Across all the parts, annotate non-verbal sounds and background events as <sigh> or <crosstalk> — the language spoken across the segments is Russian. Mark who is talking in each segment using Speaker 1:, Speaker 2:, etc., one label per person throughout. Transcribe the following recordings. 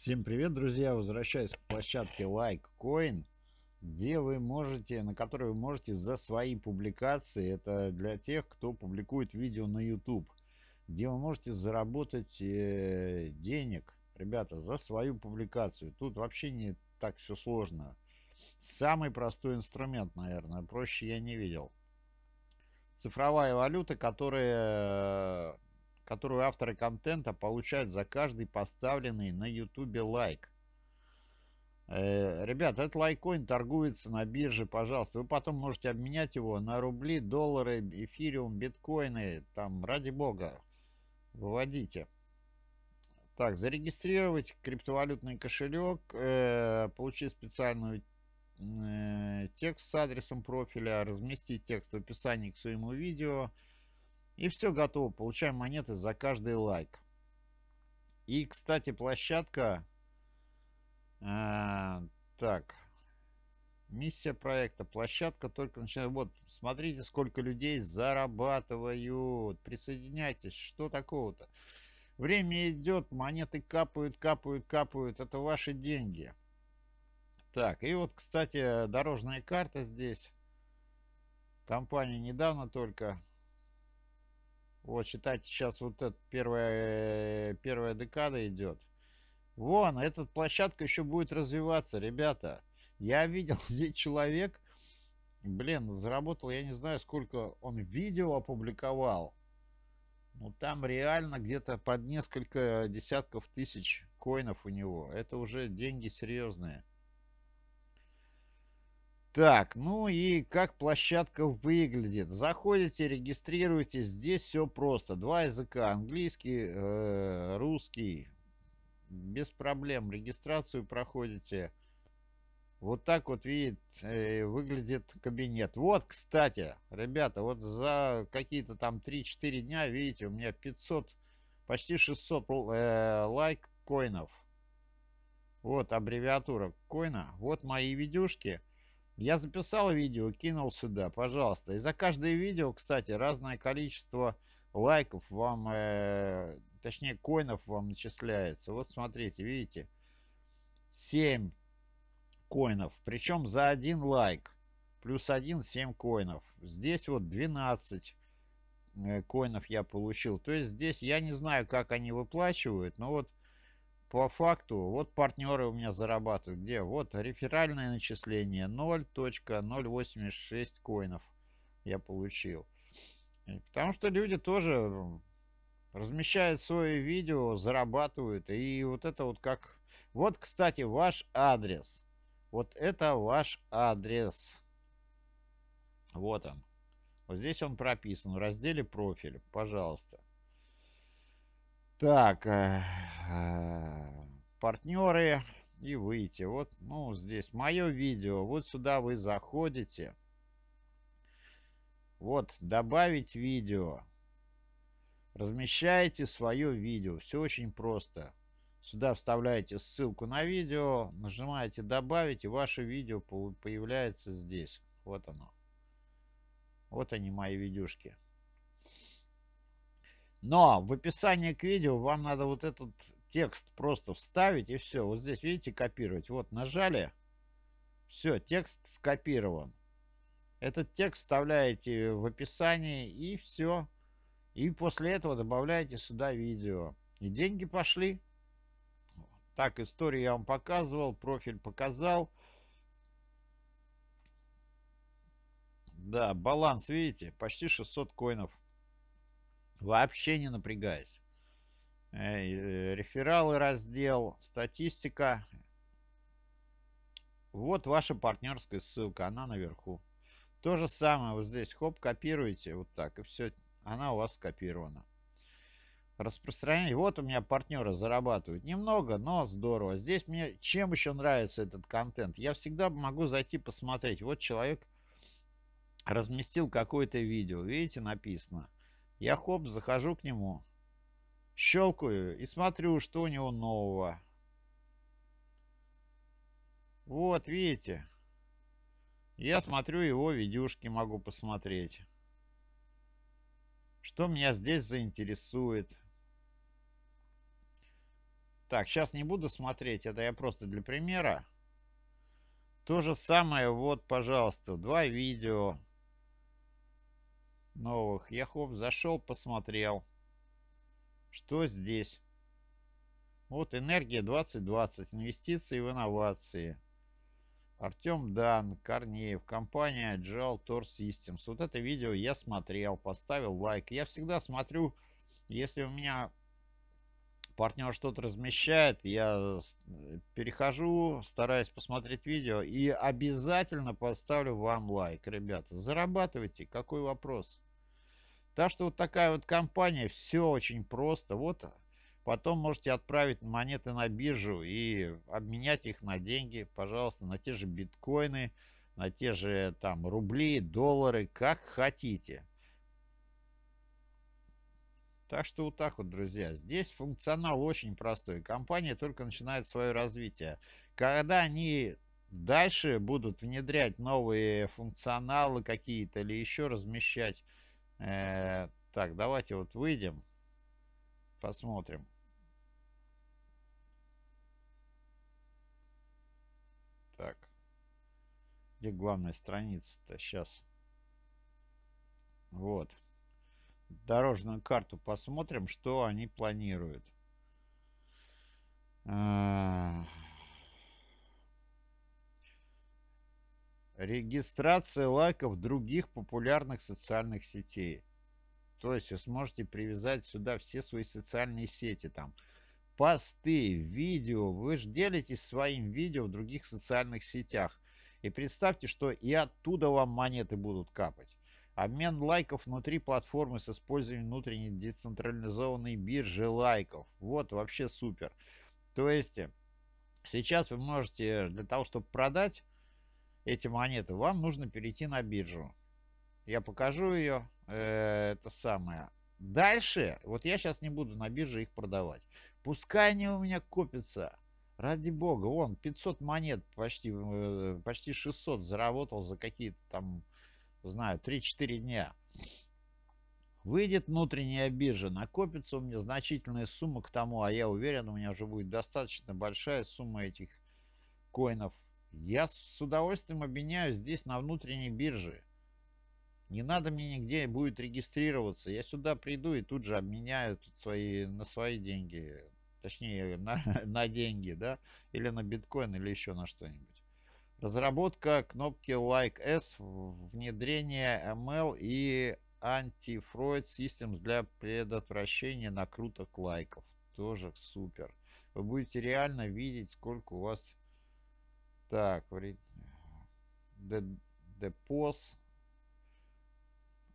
Speaker 1: Всем привет, друзья! Возвращаюсь к площадке LikeCoin, где вы можете, на которой вы можете за свои публикации, это для тех, кто публикует видео на YouTube, где вы можете заработать э, денег, ребята, за свою публикацию. Тут вообще не так все сложно. Самый простой инструмент, наверное, проще я не видел. Цифровая валюта, которая которую авторы контента получают за каждый поставленный на YouTube лайк. Э, ребят, этот лайкоин торгуется на бирже, пожалуйста. Вы потом можете обменять его на рубли, доллары, эфириум, биткоины. Там, ради бога, выводите. Так, зарегистрировать криптовалютный кошелек, э, получить специальную э, текст с адресом профиля, разместить текст в описании к своему видео – и все готово. Получаем монеты за каждый лайк. И, кстати, площадка... Э, так. Миссия проекта. Площадка только начинает... Вот, смотрите, сколько людей зарабатывают. Присоединяйтесь. Что такого-то? Время идет, монеты капают, капают, капают. Это ваши деньги. Так, и вот, кстати, дорожная карта здесь. Компания недавно только вот, считайте, сейчас вот эта первая, э, первая декада идет. Вон, эта площадка еще будет развиваться, ребята. Я видел, здесь <laughs> человек, блин, заработал, я не знаю, сколько он видео опубликовал. Ну, там реально где-то под несколько десятков тысяч коинов у него. Это уже деньги серьезные. Так, ну и как площадка выглядит. Заходите, регистрируйтесь. Здесь все просто. Два языка. Английский, э, русский. Без проблем. Регистрацию проходите. Вот так вот видит, э, выглядит кабинет. Вот, кстати, ребята, вот за какие-то там 3-4 дня, видите, у меня 500, почти 600 э, лайк коинов. Вот аббревиатура коина. Вот мои видюшки. Я записал видео, кинул сюда, пожалуйста. И за каждое видео, кстати, разное количество лайков вам, э, точнее, коинов вам начисляется. Вот смотрите, видите, 7 коинов. Причем за один лайк. Плюс 1, 7 коинов. Здесь вот 12 э, коинов я получил. То есть здесь я не знаю, как они выплачивают, но вот по факту, вот партнеры у меня зарабатывают. Где? Вот реферальное начисление 0.086 коинов я получил. Потому что люди тоже размещают свои видео, зарабатывают. И вот это вот как... Вот, кстати, ваш адрес. Вот это ваш адрес. Вот он. Вот здесь он прописан в разделе «Профиль». Пожалуйста. Так, э, Э, партнеры и выйти. Вот, ну, здесь мое видео. Вот сюда вы заходите. Вот, добавить видео. Размещаете свое видео. Все очень просто. Сюда вставляете ссылку на видео, нажимаете «Добавить», и ваше видео появляется здесь. Вот оно. Вот они, мои видюшки. Но в описании к видео вам надо вот этот текст просто вставить и все. Вот здесь, видите, копировать. Вот нажали. Все, текст скопирован. Этот текст вставляете в описание и все. И после этого добавляете сюда видео. И деньги пошли. Так, историю я вам показывал, профиль показал. Да, баланс, видите, почти 600 коинов. Вообще не напрягаясь. Э, э, рефералы раздел, статистика. Вот ваша партнерская ссылка, она наверху. То же самое вот здесь, хоп, копируете вот так, и все, она у вас скопирована. Распространение. Вот у меня партнеры зарабатывают немного, но здорово. Здесь мне чем еще нравится этот контент? Я всегда могу зайти посмотреть. Вот человек разместил какое-то видео, видите, написано. Я хоп, захожу к нему, Щелкаю и смотрю, что у него нового. Вот, видите. Я смотрю его видюшки, могу посмотреть. Что меня здесь заинтересует? Так, сейчас не буду смотреть, это я просто для примера. То же самое, вот, пожалуйста, два видео новых. Я хоп, зашел, посмотрел. Что здесь? Вот энергия 2020, инвестиции в инновации. Артем Дан, Корнеев, компания Agile Tor Systems. Вот это видео я смотрел, поставил лайк. Я всегда смотрю, если у меня партнер что-то размещает, я перехожу, стараюсь посмотреть видео и обязательно поставлю вам лайк. Ребята, зарабатывайте, какой вопрос? Так что вот такая вот компания, все очень просто. Вот а, потом можете отправить монеты на биржу и обменять их на деньги, пожалуйста, на те же биткоины, на те же там рубли, доллары, как хотите. Так что вот так вот, друзья. Здесь функционал очень простой. Компания только начинает свое развитие. Когда они дальше будут внедрять новые функционалы какие-то или еще размещать Э, так, давайте вот выйдем. Посмотрим. Так. Где главная страница-то сейчас? Вот. Дорожную карту посмотрим, что они планируют. А -а -а. Регистрация лайков других популярных социальных сетей. То есть вы сможете привязать сюда все свои социальные сети. Там посты, видео. Вы же делитесь своим видео в других социальных сетях. И представьте, что и оттуда вам монеты будут капать. Обмен лайков внутри платформы с использованием внутренней децентрализованной биржи лайков. Вот вообще супер. То есть э, сейчас вы можете для того, чтобы продать, эти монеты, вам нужно перейти на биржу. Я покажу ее, э, это самое. Дальше, вот я сейчас не буду на бирже их продавать. Пускай они у меня копятся. Ради бога, он 500 монет, почти, э, почти 600 заработал за какие-то там, знаю, 3-4 дня. Выйдет внутренняя биржа, накопится у меня значительная сумма к тому, а я уверен, у меня уже будет достаточно большая сумма этих коинов я с удовольствием обменяю здесь на внутренней бирже. Не надо мне нигде будет регистрироваться. Я сюда приду и тут же обменяю тут свои, на свои деньги. Точнее, <laughs> на, на деньги, да? Или на биткоин, или еще на что-нибудь. Разработка кнопки Like S, внедрение ML и антифройд Systems для предотвращения накруток лайков. Тоже супер. Вы будете реально видеть, сколько у вас так, депос.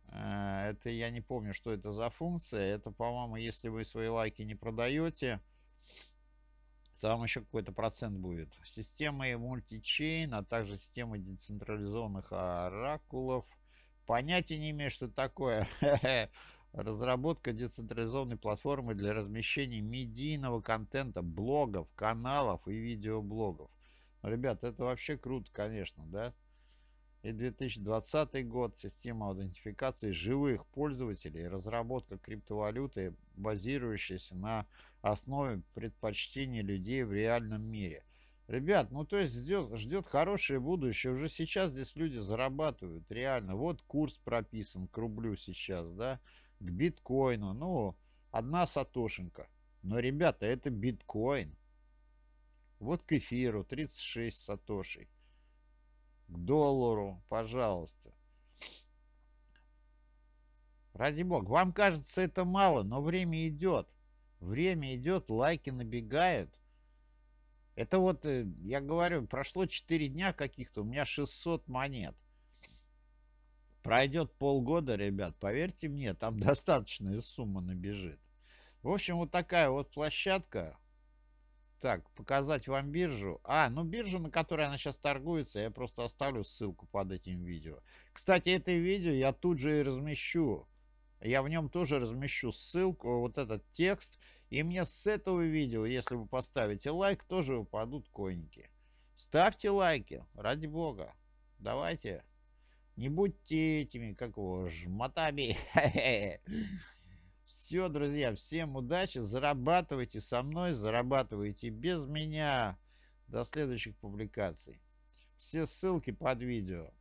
Speaker 1: Э, это я не помню, что это за функция. Это, по-моему, если вы свои лайки не продаете, там еще какой-то процент будет. Системы мультичейн, а также системы децентрализованных оракулов. Понятия не имею, что такое. <laughs> Разработка децентрализованной платформы для размещения медийного контента, блогов, каналов и видеоблогов. Ребят, это вообще круто, конечно, да? И 2020 год система аутентификации живых пользователей разработка криптовалюты, базирующаяся на основе предпочтений людей в реальном мире. Ребят, ну то есть ждет, ждет хорошее будущее. Уже сейчас здесь люди зарабатывают, реально. Вот курс прописан к рублю сейчас, да, к биткоину. Ну, одна сатошенка. Но, ребята, это биткоин. Вот к эфиру 36 сатошей. К доллару, пожалуйста. Ради бога. Вам кажется это мало, но время идет. Время идет, лайки набегают. Это вот, э, я говорю, прошло 4 дня каких-то, у меня 600 монет. Пройдет полгода, ребят, поверьте мне, там <laughs> достаточная сумма набежит. В общем, вот такая вот площадка. Так, показать вам биржу. А, ну биржа, на которой она сейчас торгуется, я просто оставлю ссылку под этим видео. Кстати, это видео я тут же и размещу. Я в нем тоже размещу ссылку, вот этот текст. И мне с этого видео, если вы поставите лайк, тоже выпадут коники. Ставьте лайки, ради бога. Давайте. Не будьте этими, как его, жмотами. <laughs> Все, друзья, всем удачи. Зарабатывайте со мной, зарабатывайте без меня. До следующих публикаций. Все ссылки под видео.